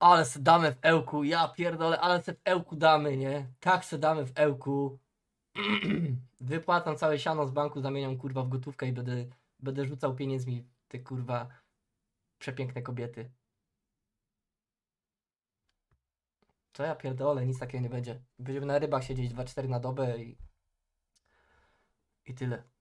ale se damy w ełku, ja pierdolę, ale se w ełku damy, nie? Tak se damy w ełku. Wypłatam całe siano z banku, zamieniam kurwa w gotówkę i będę, będę rzucał pieniędzmi te kurwa przepiękne kobiety. Co ja pierdolę, nic takiego nie będzie. Będziemy na rybach siedzieć 2-4 na dobę i... I tyle.